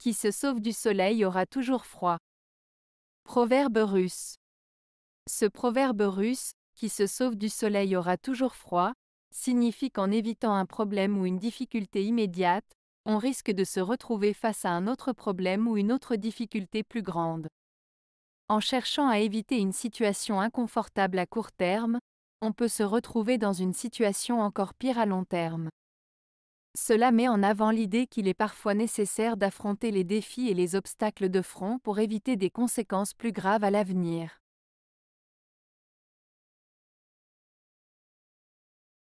qui se sauve du soleil aura toujours froid. Proverbe russe. Ce proverbe russe, qui se sauve du soleil aura toujours froid, signifie qu'en évitant un problème ou une difficulté immédiate, on risque de se retrouver face à un autre problème ou une autre difficulté plus grande. En cherchant à éviter une situation inconfortable à court terme, on peut se retrouver dans une situation encore pire à long terme. Cela met en avant l'idée qu'il est parfois nécessaire d'affronter les défis et les obstacles de front pour éviter des conséquences plus graves à l'avenir.